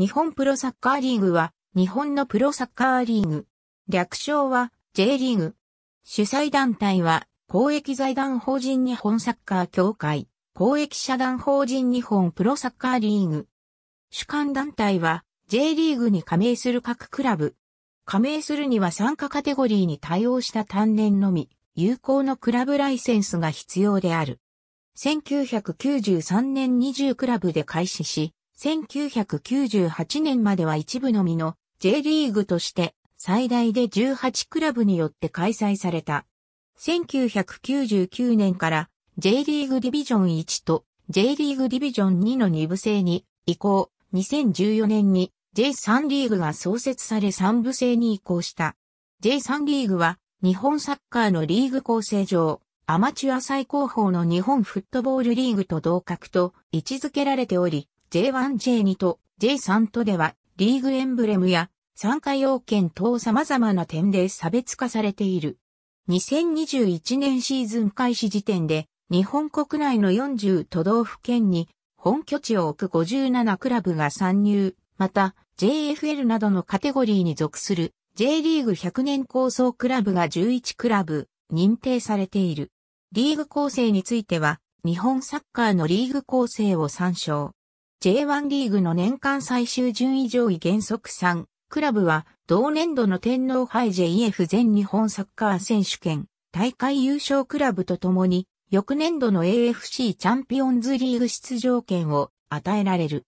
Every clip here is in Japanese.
日本プロサッカーリーグは、日本のプロサッカーリーグ。略称は、J リーグ。主催団体は、公益財団法人日本サッカー協会、公益社団法人日本プロサッカーリーグ。主管団体は、J リーグに加盟する各クラブ。加盟するには参加カテゴリーに対応した単年のみ、有効のクラブライセンスが必要である。1993年20クラブで開始し、1998年までは一部のみの J リーグとして最大で18クラブによって開催された。1999年から J リーグディビジョン1と J リーグディビジョン2の2部制に移行、2014年に J3 リーグが創設され3部制に移行した。J3 リーグは日本サッカーのリーグ構成上、アマチュア最高峰の日本フットボールリーグと同格と位置づけられており、J1、J2 と J3 とでは、リーグエンブレムや参加要件等様々な点で差別化されている。2021年シーズン開始時点で、日本国内の40都道府県に本拠地を置く57クラブが参入、また JFL などのカテゴリーに属する J リーグ100年構想クラブが11クラブ認定されている。リーグ構成については、日本サッカーのリーグ構成を参照。J1 リーグの年間最終順位上位原則3、クラブは同年度の天皇杯 JF 全日本サッカー選手権大会優勝クラブとともに翌年度の AFC チャンピオンズリーグ出場権を与えられる。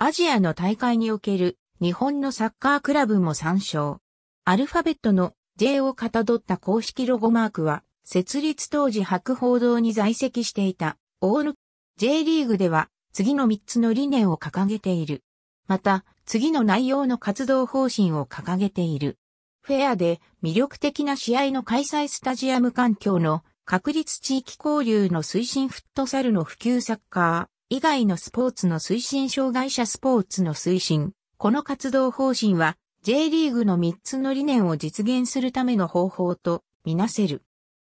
アジアの大会における日本のサッカークラブも参照。アルファベットの J をかたどった公式ロゴマークは設立当時白報堂に在籍していたオール J リーグでは次の3つの理念を掲げている。また、次の内容の活動方針を掲げている。フェアで魅力的な試合の開催スタジアム環境の確立地域交流の推進フットサルの普及サッカー以外のスポーツの推進障害者スポーツの推進。この活動方針は J リーグの3つの理念を実現するための方法とみなせる。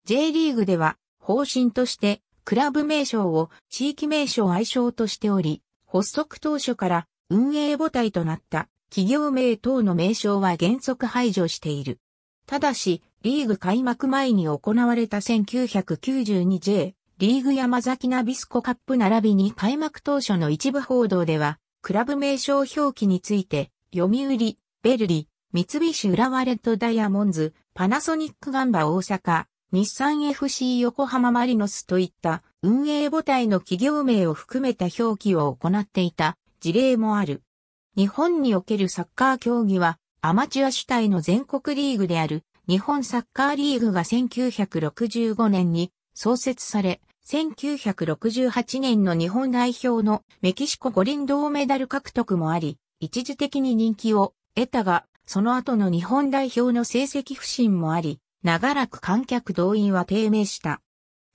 J リーグでは方針としてクラブ名称を地域名称愛称としており、発足当初から運営母体となった企業名等の名称は原則排除している。ただし、リーグ開幕前に行われた 1992J リーグ山崎ナビスコカップ並びに開幕当初の一部報道では、クラブ名称表記について、読売、ベルリ、三菱浦和レッドダイヤモンズ、パナソニックガンバ大阪、日産 FC 横浜マリノスといった運営母体の企業名を含めた表記を行っていた事例もある。日本におけるサッカー競技はアマチュア主体の全国リーグである日本サッカーリーグが1965年に創設され、1968年の日本代表のメキシコ五輪銅メダル獲得もあり、一時的に人気を得たが、その後の日本代表の成績不振もあり、長らく観客動員は低迷した。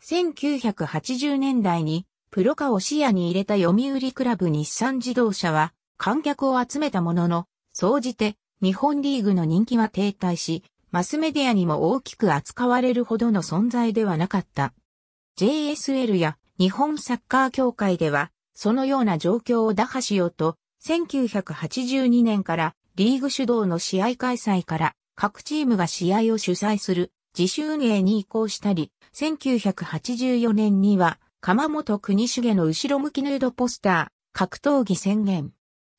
1980年代にプロ化を視野に入れた読売クラブ日産自動車は観客を集めたものの、総じて日本リーグの人気は停滞し、マスメディアにも大きく扱われるほどの存在ではなかった。JSL や日本サッカー協会では、そのような状況を打破しようと、1982年からリーグ主導の試合開催から各チームが試合を主催する自主運営に移行したり、1984年には、鎌本国重の後ろ向きヌードポスター、格闘技宣言。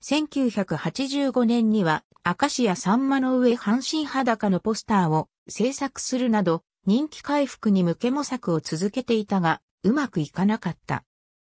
1985年には、明石家さんまの上半身裸のポスターを制作するなど、人気回復に向け模索を続けていたが、うまくいかなかった。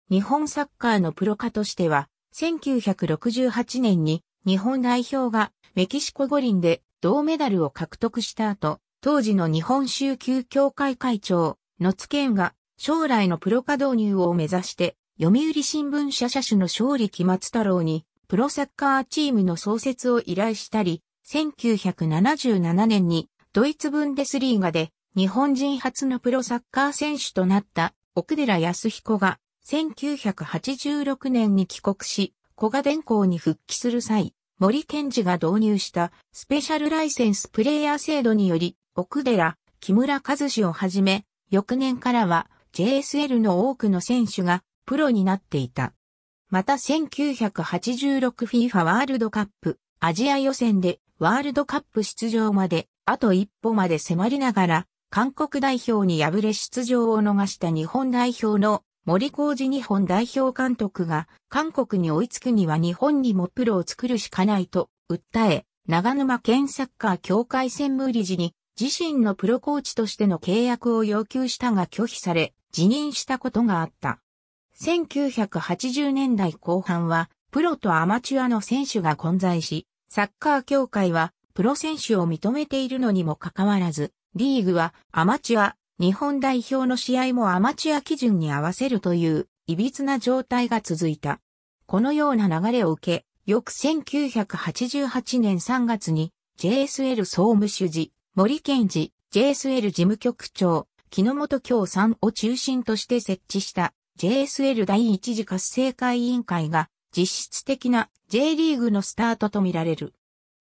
日本サッカーのプロ化としては、1968年に日本代表がメキシコ五輪で銅メダルを獲得した後、当時の日本周級協会会長、野津健が将来のプロ化導入を目指して、読売新聞社社主の勝利木松太郎に、プロサッカーチームの創設を依頼したり、1977年にドイツブンデスリーガで日本人初のプロサッカー選手となった奥寺康彦が1986年に帰国し、古賀電工に復帰する際、森健治が導入したスペシャルライセンスプレイヤー制度により、奥寺、木村和志をはじめ、翌年からは JSL の多くの選手がプロになっていた。また 1986FIFA ワールドカップアジア予選でワールドカップ出場まであと一歩まで迫りながら韓国代表に敗れ出場を逃した日本代表の森浩二日本代表監督が韓国に追いつくには日本にもプロを作るしかないと訴え、長沼県サッカー協会専務理事に自身のプロコーチとしての契約を要求したが拒否され辞任したことがあった。1980年代後半はプロとアマチュアの選手が混在し、サッカー協会はプロ選手を認めているのにもかかわらず、リーグはアマチュア、日本代表の試合もアマチュア基準に合わせるという、いびつな状態が続いた。このような流れを受け、翌1988年3月に JSL 総務主事、森健治、JSL 事務局長、木本京さんを中心として設置した JSL 第一次活性化委員会が実質的な J リーグのスタートとみられる。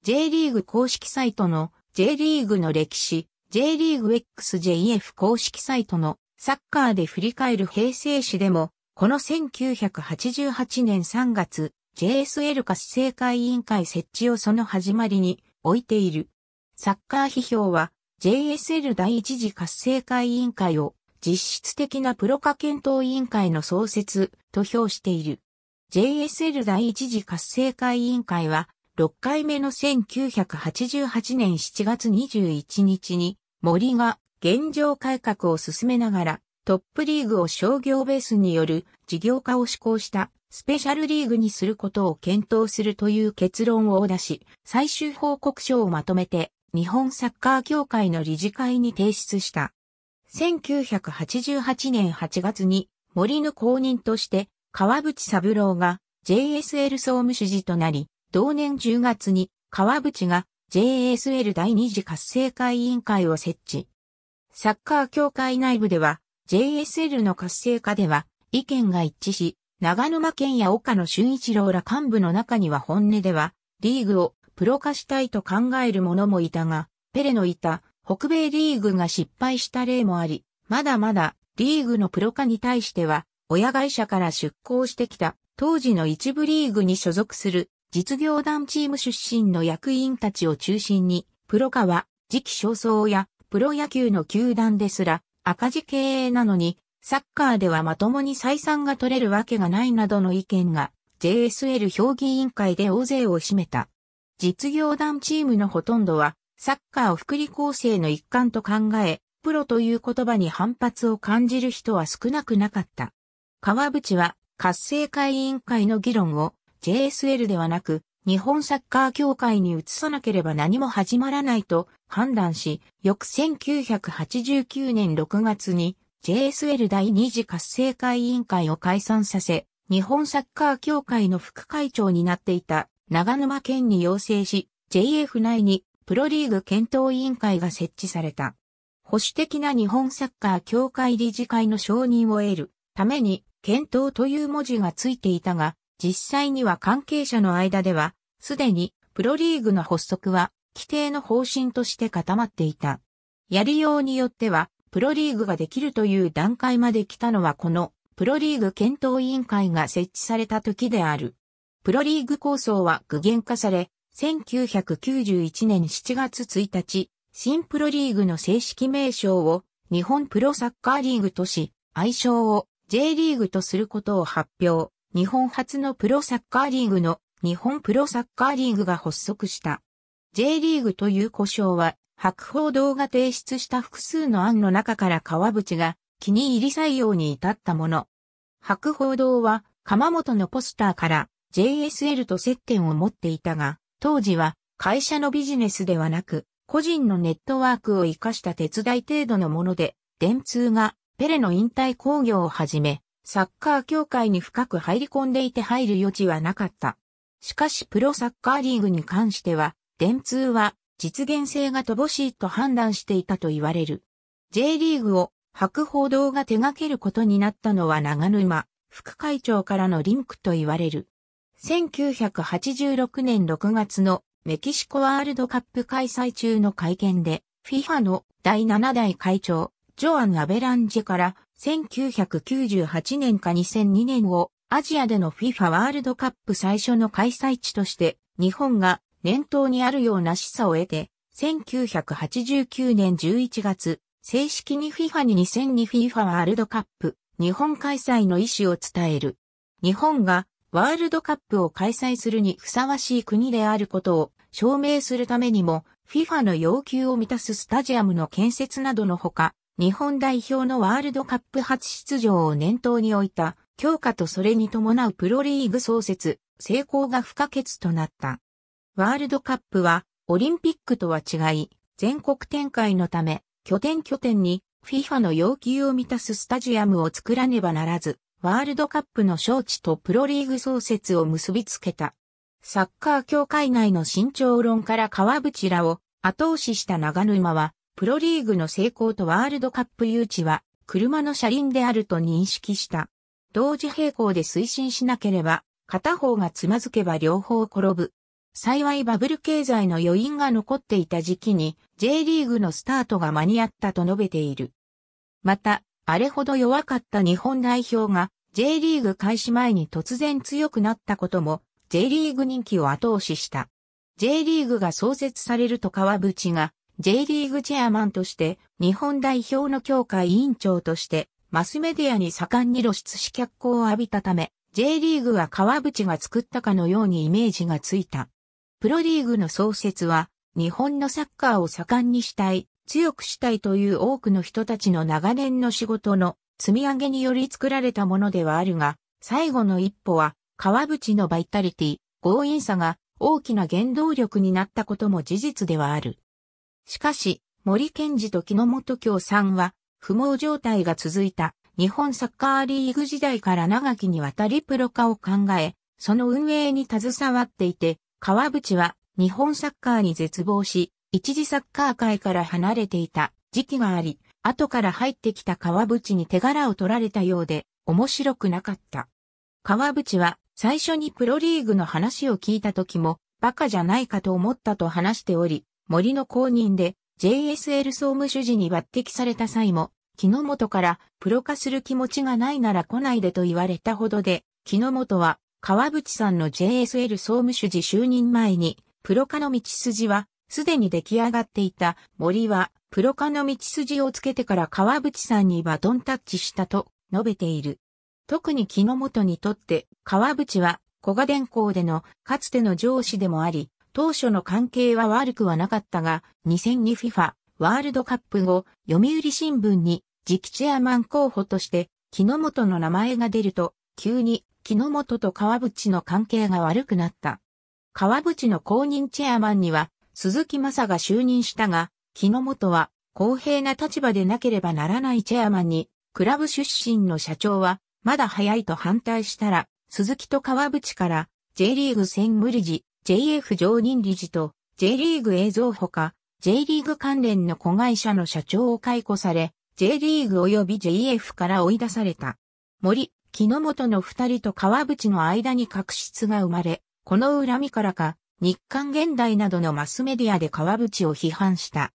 J リーグ公式サイトの J リーグの歴史、J リーグ XJF 公式サイトのサッカーで振り返る平成史でも、この1988年3月、JSL 化市政会委員会設置をその始まりに置いている。サッカー批評は JSL 第一次活性化委員会を実質的なプロ化検討委員会の創設と評している。JSL 第一次活性化委員会は6回目の1988年7月21日に、森が現状改革を進めながら、トップリーグを商業ベースによる事業化を施行したスペシャルリーグにすることを検討するという結論を出し、最終報告書をまとめて日本サッカー協会の理事会に提出した。1988年8月に森の公認として川淵三郎が JSL 総務主事となり、同年10月に川淵が JSL 第二次活性化委員会を設置。サッカー協会内部では JSL の活性化では意見が一致し、長沼県や岡野俊一郎ら幹部の中には本音ではリーグをプロ化したいと考える者もいたが、ペレのいた北米リーグが失敗した例もあり、まだまだリーグのプロ化に対しては親会社から出向してきた当時の一部リーグに所属する実業団チーム出身の役員たちを中心に、プロ化は、時期尚早や、プロ野球の球団ですら、赤字経営なのに、サッカーではまともに採算が取れるわけがないなどの意見が、JSL 評議委員会で大勢を占めた。実業団チームのほとんどは、サッカーを福利構成の一環と考え、プロという言葉に反発を感じる人は少なくなかった。川淵は、活性化委員会の議論を、JSL ではなく、日本サッカー協会に移さなければ何も始まらないと判断し、翌1989年6月に JSL 第二次活性化委員会を解散させ、日本サッカー協会の副会長になっていた長沼県に要請し、JF 内にプロリーグ検討委員会が設置された。保守的な日本サッカー協会理事会の承認を得るために検討という文字がついていたが、実際には関係者の間では、すでにプロリーグの発足は規定の方針として固まっていた。やりようによっては、プロリーグができるという段階まで来たのはこのプロリーグ検討委員会が設置された時である。プロリーグ構想は具現化され、1991年7月1日、新プロリーグの正式名称を日本プロサッカーリーグとし、愛称を J リーグとすることを発表。日本初のプロサッカーリーグの日本プロサッカーリーグが発足した。J リーグという故障は、白報堂が提出した複数の案の中から川淵が気に入り採用に至ったもの。白報堂は、鎌本のポスターから JSL と接点を持っていたが、当時は会社のビジネスではなく、個人のネットワークを活かした手伝い程度のもので、電通がペレの引退工業をはじめ、サッカー協会に深く入り込んでいて入る余地はなかった。しかしプロサッカーリーグに関しては、電通は実現性が乏しいと判断していたと言われる。J リーグを白報道が手掛けることになったのは長沼、副会長からのリンクと言われる。1986年6月のメキシコワールドカップ開催中の会見で、FIFA の第7代会長、ジョアン・アベランジェから1998年か2002年をアジアでの FIFA ワールドカップ最初の開催地として日本が念頭にあるような示唆を得て1989年11月正式に FIFA に 2002FIFA ワールドカップ日本開催の意思を伝える。日本がワールドカップを開催するにふさわしい国であることを証明するためにも FIFA の要求を満たすスタジアムの建設などのほか日本代表のワールドカップ初出場を念頭に置いた強化とそれに伴うプロリーグ創設、成功が不可欠となった。ワールドカップはオリンピックとは違い、全国展開のため、拠点拠点に FIFA の要求を満たすスタジアムを作らねばならず、ワールドカップの招致とプロリーグ創設を結びつけた。サッカー協会内の慎重論から川淵らを後押しした長沼は、プロリーグの成功とワールドカップ誘致は、車の車輪であると認識した。同時並行で推進しなければ、片方がつまずけば両方転ぶ。幸いバブル経済の余韻が残っていた時期に J リーグのスタートが間に合ったと述べている。また、あれほど弱かった日本代表が J リーグ開始前に突然強くなったことも J リーグ人気を後押しした。J リーグが創設されると川淵が J リーグチェアマンとして、日本代表の協会委員長として、マスメディアに盛んに露出し脚光を浴びたため、J リーグは川淵が作ったかのようにイメージがついた。プロリーグの創設は、日本のサッカーを盛んにしたい、強くしたいという多くの人たちの長年の仕事の積み上げにより作られたものではあるが、最後の一歩は、川淵のバイタリティ、強引さが大きな原動力になったことも事実ではある。しかし、森健二と木野本京さんは、不毛状態が続いた日本サッカーリーグ時代から長きにわたりプロ化を考え、その運営に携わっていて、川淵は日本サッカーに絶望し、一時サッカー界から離れていた時期があり、後から入ってきた川淵に手柄を取られたようで、面白くなかった。川淵は最初にプロリーグの話を聞いた時も、バカじゃないかと思ったと話しており、森の公認で JSL 総務主事に抜擢された際も、木の本からプロ化する気持ちがないなら来ないでと言われたほどで、木の本は川淵さんの JSL 総務主事就任前に、プロ化の道筋はすでに出来上がっていた森は、プロ化の道筋をつけてから川淵さんにバトンタッチしたと述べている。特に木の本にとって、川淵は、古賀電工でのかつての上司でもあり、当初の関係は悪くはなかったが、2002FIFA ワールドカップ後、読売新聞に次期チェアマン候補として、木の本の名前が出ると、急に木の本と川淵の関係が悪くなった。川淵の公認チェアマンには、鈴木正が就任したが、木の本は公平な立場でなければならないチェアマンに、クラブ出身の社長は、まだ早いと反対したら、鈴木と川淵から、J リーグ戦無理時、JF 常任理事と J リーグ映像ほか、J リーグ関連の子会社の社長を解雇され、J リーグ及び JF から追い出された。森、木の元の二人と川淵の間に確執が生まれ、この恨みからか、日刊現代などのマスメディアで川淵を批判した。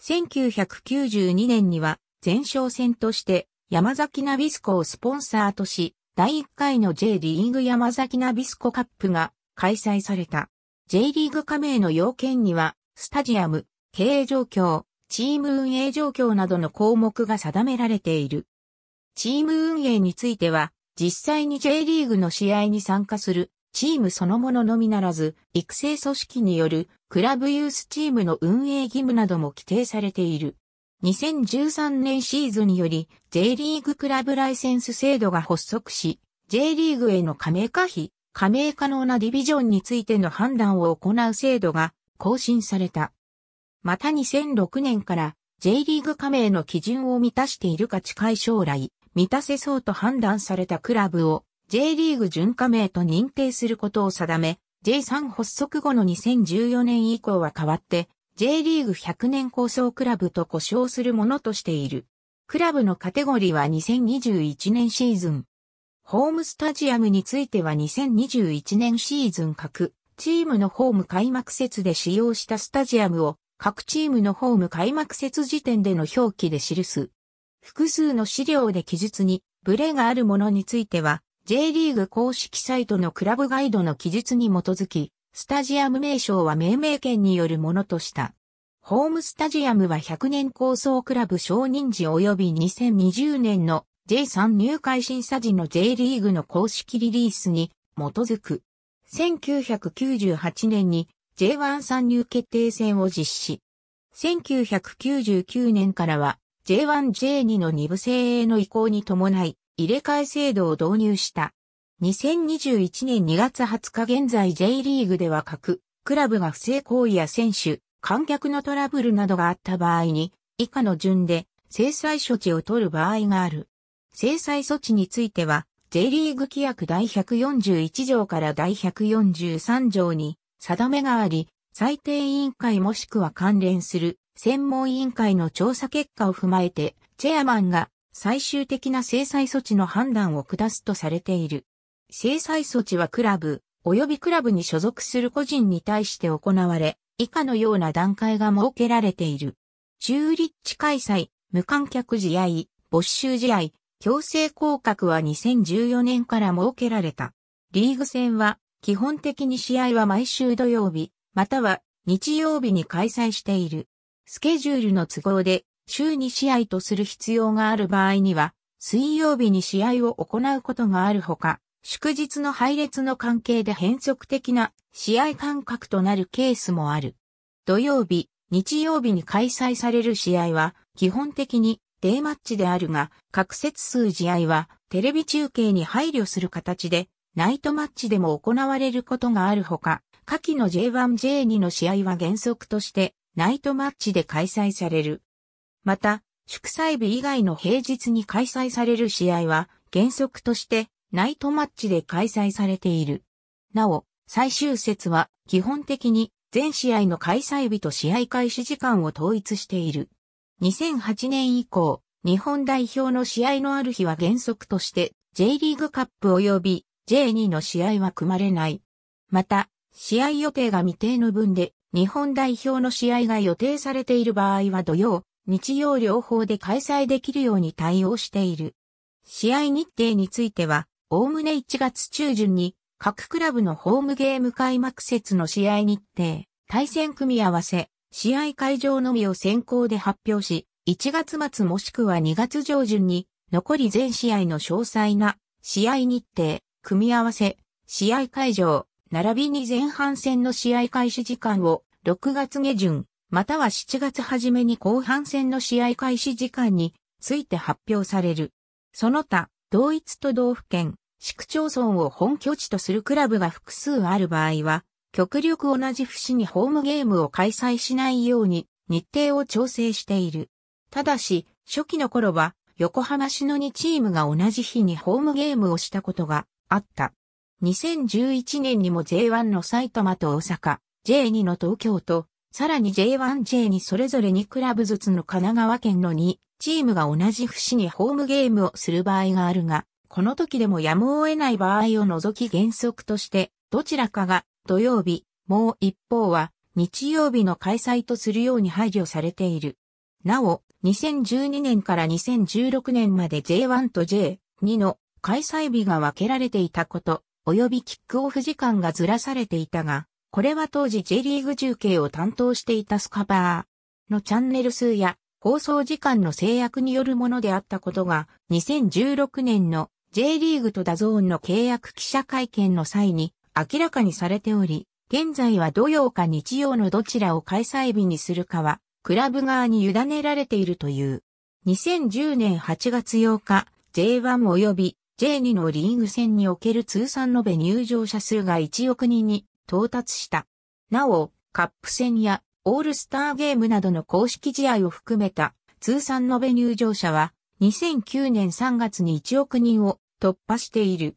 1992年には、前哨戦として、山崎ナビスコをスポンサーとし、第1回の J リーグ山崎ナビスコカップが開催された。J リーグ加盟の要件には、スタジアム、経営状況、チーム運営状況などの項目が定められている。チーム運営については、実際に J リーグの試合に参加するチームそのもののみならず、育成組織によるクラブユースチームの運営義務なども規定されている。2013年シーズンにより J リーグクラブライセンス制度が発足し、J リーグへの加盟可否、加盟可能なディビジョンについての判断を行う制度が更新された。また2006年から J リーグ加盟の基準を満たしているか近い将来、満たせそうと判断されたクラブを J リーグ準加盟と認定することを定め、J3 発足後の2014年以降は変わって、J リーグ100年構想クラブと呼称するものとしている。クラブのカテゴリーは2021年シーズン、ホームスタジアムについては2021年シーズン各チームのホーム開幕節で使用したスタジアムを各チームのホーム開幕節時点での表記で記す。複数の資料で記述にブレがあるものについては J リーグ公式サイトのクラブガイドの記述に基づき、スタジアム名称は命名権によるものとした。ホームスタジアムは100年構想クラブ承認時及び2020年の J3 入会審査時の J リーグの公式リリースに基づく。1998年に J1 参入決定戦を実施。1999年からは J1J2 の2部制への移行に伴い入れ替え制度を導入した。2021年2月20日現在 J リーグでは各クラブが不正行為や選手、観客のトラブルなどがあった場合に以下の順で制裁処置を取る場合がある。制裁措置については、J リーグ規約第141条から第143条に定めがあり、最低委員会もしくは関連する専門委員会の調査結果を踏まえて、チェアマンが最終的な制裁措置の判断を下すとされている。制裁措置はクラブ、及びクラブに所属する個人に対して行われ、以下のような段階が設けられている。中立地開催、無観客試合、没収試合、強制降格は2014年から設けられた。リーグ戦は、基本的に試合は毎週土曜日、または日曜日に開催している。スケジュールの都合で、週2試合とする必要がある場合には、水曜日に試合を行うことがあるほか、祝日の配列の関係で変則的な試合間隔となるケースもある。土曜日、日曜日に開催される試合は、基本的にデーマッチであるが、各節数試合はテレビ中継に配慮する形で、ナイトマッチでも行われることがあるほか、下記の J1、J2 の試合は原則としてナイトマッチで開催される。また、祝祭日以外の平日に開催される試合は原則としてナイトマッチで開催されている。なお、最終節は基本的に全試合の開催日と試合開始時間を統一している。2008年以降、日本代表の試合のある日は原則として J リーグカップ及び J2 の試合は組まれない。また、試合予定が未定の分で日本代表の試合が予定されている場合は土曜、日曜両方で開催できるように対応している。試合日程については、おおむね1月中旬に各クラブのホームゲーム開幕節の試合日程、対戦組み合わせ、試合会場のみを先行で発表し、1月末もしくは2月上旬に、残り全試合の詳細な試合日程、組み合わせ、試合会場、並びに前半戦の試合開始時間を6月下旬、または7月初めに後半戦の試合開始時間について発表される。その他、同一都道府県、市区町村を本拠地とするクラブが複数ある場合は、極力同じ節にホームゲームを開催しないように日程を調整している。ただし、初期の頃は横浜市の2チームが同じ日にホームゲームをしたことがあった。2011年にも J1 の埼玉と大阪、J2 の東京と、さらに J1、J2 それぞれ2クラブずつの神奈川県の2チームが同じ節にホームゲームをする場合があるが、この時でもやむを得ない場合を除き原則として、どちらかが土曜日、もう一方は日曜日の開催とするように配慮されている。なお、2012年から2016年まで J1 と J2 の開催日が分けられていたこと、及びキックオフ時間がずらされていたが、これは当時 J リーグ中継を担当していたスカバーのチャンネル数や放送時間の制約によるものであったことが、2016年の J リーグとダゾーンの契約記者会見の際に明らかにされており、現在は土曜か日曜のどちらを開催日にするかは、クラブ側に委ねられているという。2010年8月8日、J1 及び J2 のリーグ戦における通算延べ入場者数が1億人に到達した。なお、カップ戦やオールスターゲームなどの公式試合を含めた通算延べ入場者は2009年3月に1億人を突破している。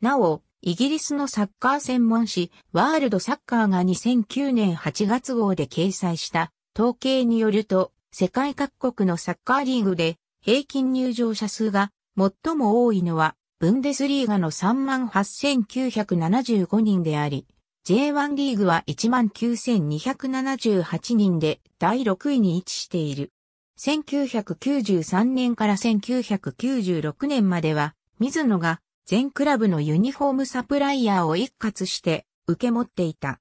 なお、イギリスのサッカー専門誌、ワールドサッカーが2009年8月号で掲載した統計によると、世界各国のサッカーリーグで平均入場者数が最も多いのは、ブンデスリーガの38,975人であり、J1 リーグは19,278人で第6位に位置している。1993年から1996年までは、水野が全クラブのユニフォームサプライヤーを一括して受け持っていた。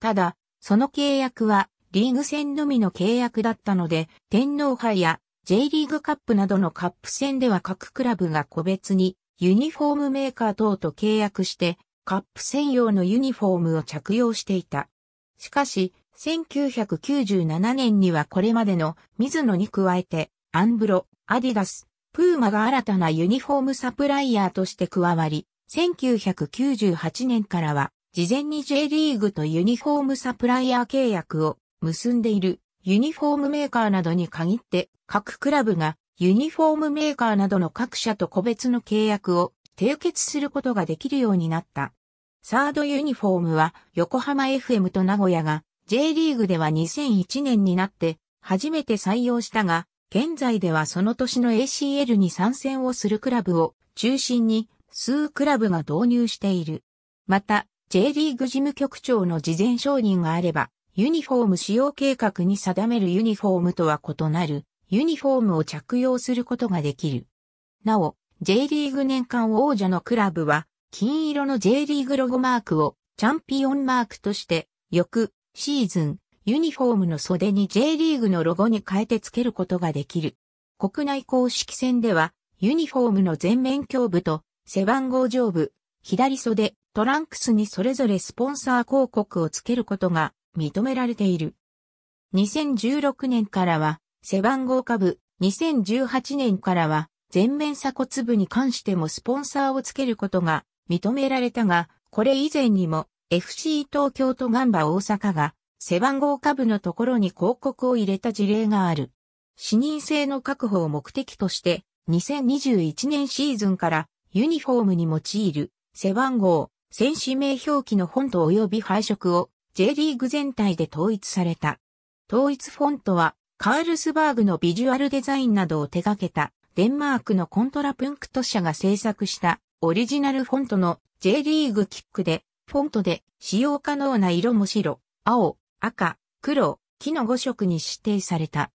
ただ、その契約はリーグ戦のみの契約だったので、天皇杯や J リーグカップなどのカップ戦では各クラブが個別にユニフォームメーカー等と契約してカップ専用のユニフォームを着用していた。しかし、1997年にはこれまでの水野に加えて、アンブロ、アディダス、プーマが新たなユニフォームサプライヤーとして加わり、1998年からは、事前に J リーグとユニフォームサプライヤー契約を結んでいるユニフォームメーカーなどに限って各クラブがユニフォームメーカーなどの各社と個別の契約を締結することができるようになった。サードユニフォームは横浜 FM と名古屋が J リーグでは2001年になって初めて採用したが現在ではその年の ACL に参戦をするクラブを中心に数クラブが導入している。また、J リーグ事務局長の事前承認があれば、ユニフォーム使用計画に定めるユニフォームとは異なる、ユニフォームを着用することができる。なお、J リーグ年間王者のクラブは、金色の J リーグロゴマークをチャンピオンマークとして、翌シーズンユニフォームの袖に J リーグのロゴに変えて付けることができる。国内公式戦では、ユニフォームの前面胸部と背番号上部、左袖、トランクスにそれぞれスポンサー広告を付けることが認められている。2016年からは背番号下部、2018年からは前面鎖骨部に関してもスポンサーを付けることが認められたが、これ以前にも FC 東京とガンバ大阪が背番号下部のところに広告を入れた事例がある。視認性の確保を目的として、2021年シーズンからユニフォームに用いる背番号、選手名表記のフォント及び配色を J リーグ全体で統一された。統一フォントはカールスバーグのビジュアルデザインなどを手掛けたデンマークのコントラプンクト社が制作したオリジナルフォントの J リーグキックでフォントで使用可能な色も白、青、赤、黒、木の5色に指定された。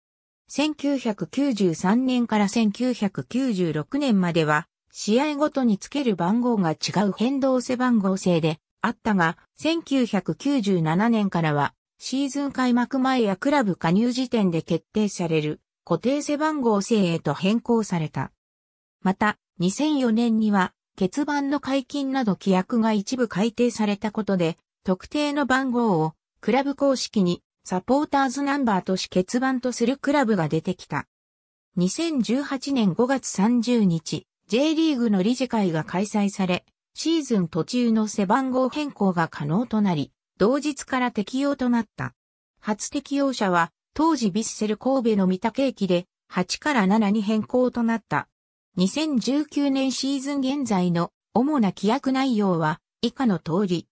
1993年から1996年までは、試合ごとにつける番号が違う変動背番号制であったが、1997年からは、シーズン開幕前やクラブ加入時点で決定される固定背番号制へと変更された。また、2004年には、欠番の解禁など規約が一部改定されたことで、特定の番号をクラブ公式にサポーターズナンバーとし欠番とするクラブが出てきた。2018年5月30日、J リーグの理事会が開催され、シーズン途中の背番号変更が可能となり、同日から適用となった。初適用者は、当時ビッセル神戸の三宅駅で、8から7に変更となった。2019年シーズン現在の主な規約内容は以下の通り。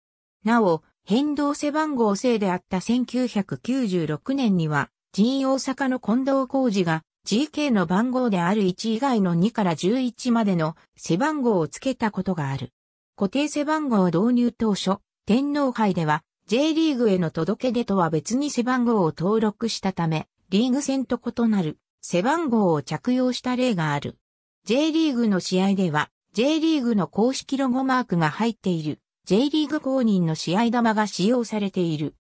なお、変動背番号制であった1996年には、G 大阪の近藤浩二が GK の番号である1以外の2から11までの背番号を付けたことがある。固定背番号導入当初、天皇杯では J リーグへの届け出とは別に背番号を登録したため、リーグ戦と異なる背番号を着用した例がある。J リーグの試合では、J リーグの公式ロゴマークが入っている J リーグ公認の試合玉が使用されている。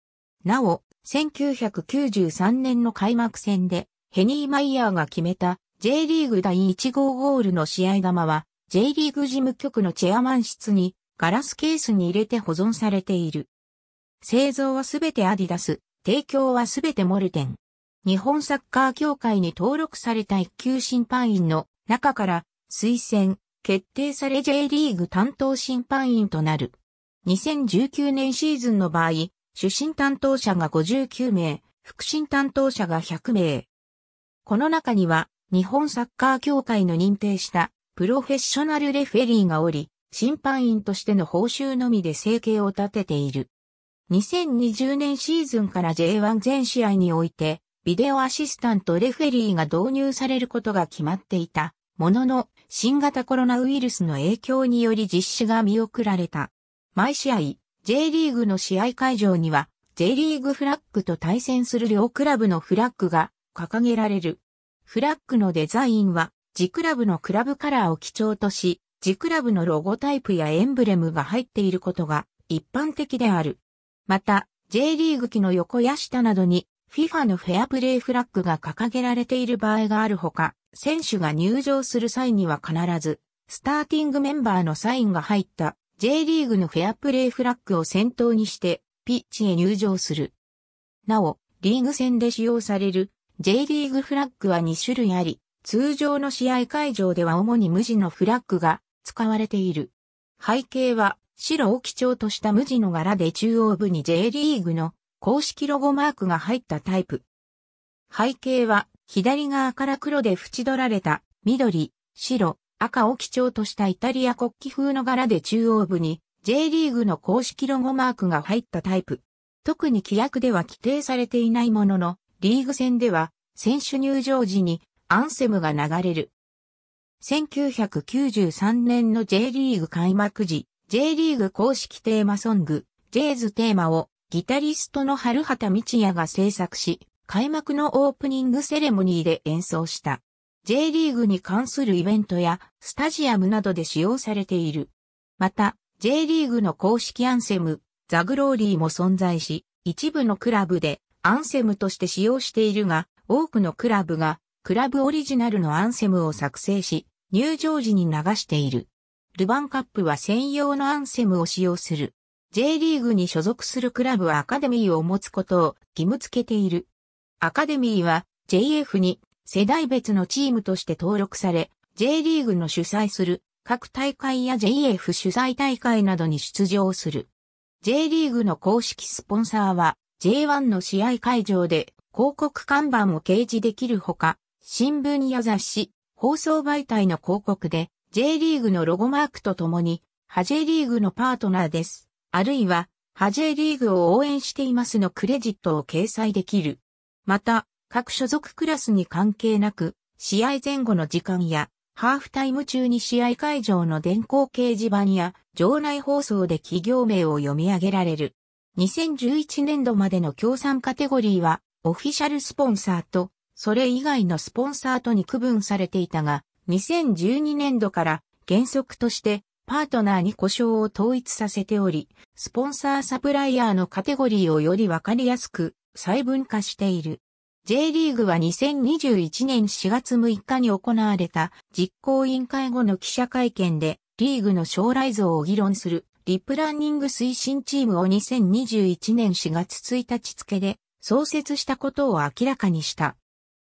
なお、1993年の開幕戦で、ヘニー・マイヤーが決めた J リーグ第1号ゴールの試合玉は、J リーグ事務局のチェアマン室にガラスケースに入れて保存されている。製造はすべてアディダス、提供はすべてモルテン。日本サッカー協会に登録された一級審判員の中から推薦、決定され J リーグ担当審判員となる。2019年シーズンの場合、主審担当者が59名、副審担当者が100名。この中には、日本サッカー協会の認定したプロフェッショナルレフェリーがおり、審判員としての報酬のみで生計を立てている。2020年シーズンから J1 全試合において、ビデオアシスタントレフェリーが導入されることが決まっていた。ものの、新型コロナウイルスの影響により実施が見送られた。毎試合、J リーグの試合会場には、J リーグフラッグと対戦する両クラブのフラッグが掲げられる。フラッグのデザインは、自クラブのクラブカラーを基調とし、自クラブのロゴタイプやエンブレムが入っていることが一般的である。また、J リーグ機の横や下などに FIFA のフェアプレイフラッグが掲げられている場合があるほか、選手が入場する際には必ず、スターティングメンバーのサインが入った J リーグのフェアプレーフラッグを先頭にして、ピッチへ入場する。なお、リーグ戦で使用される J リーグフラッグは2種類あり、通常の試合会場では主に無地のフラッグが使われている。背景は白を基調とした無地の柄で中央部に J リーグの公式ロゴマークが入ったタイプ。背景は左側から黒で縁取られた緑、白、赤を基調としたイタリア国旗風の柄で中央部に J リーグの公式ロゴマークが入ったタイプ。特に規約では規定されていないものの、リーグ戦では選手入場時にアンセムが流れる。1993年の J リーグ開幕時、J リーグ公式テーマソング、ジェーズテーマをギタリストの春畑道也が制作し、開幕のオープニングセレモニーで演奏した。J リーグに関するイベントやスタジアムなどで使用されている。また、J リーグの公式アンセム、ザグローリーも存在し、一部のクラブでアンセムとして使用しているが、多くのクラブがクラブオリジナルのアンセムを作成し、入場時に流している。ルヴァンカップは専用のアンセムを使用する。J リーグに所属するクラブはアカデミーを持つことを義務付けている。アカデミーは JF に世代別のチームとして登録され、J リーグの主催する各大会や JF 主催大会などに出場する。J リーグの公式スポンサーは J1 の試合会場で広告看板を掲示できるほか、新聞や雑誌、放送媒体の広告で J リーグのロゴマークとともに、ハジェリーグのパートナーです。あるいは、ハジェリーグを応援していますのクレジットを掲載できる。また、各所属クラスに関係なく、試合前後の時間や、ハーフタイム中に試合会場の電光掲示板や、場内放送で企業名を読み上げられる。2011年度までの協賛カテゴリーは、オフィシャルスポンサーと、それ以外のスポンサーとに区分されていたが、2012年度から原則としてパートナーに故障を統一させており、スポンサーサプライヤーのカテゴリーをよりわかりやすく細分化している。J リーグは2021年4月6日に行われた実行委員会後の記者会見でリーグの将来像を議論するリプランニング推進チームを2021年4月1日付で創設したことを明らかにした。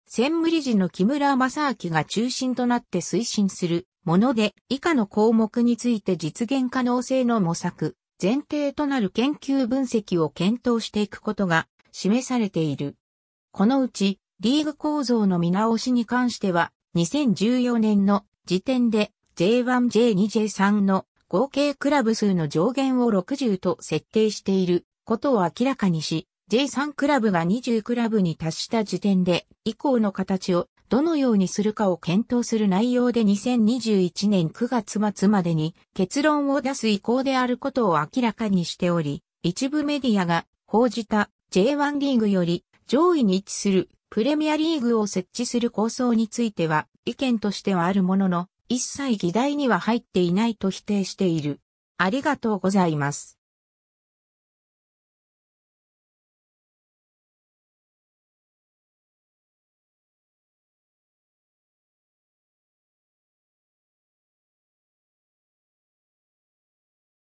専務理事の木村正明が中心となって推進するもので以下の項目について実現可能性の模索、前提となる研究分析を検討していくことが示されている。このうち、リーグ構造の見直しに関しては、2014年の時点で J1、J2、J3 の合計クラブ数の上限を60と設定していることを明らかにし、J3 クラブが20クラブに達した時点で、以降の形をどのようにするかを検討する内容で2021年9月末までに結論を出す意向であることを明らかにしており、一部メディアが報じた J1 リーグより上位に位置するプレミアリーグを設置する構想については意見としてはあるものの、一切議題には入っていないと否定している。ありがとうございます。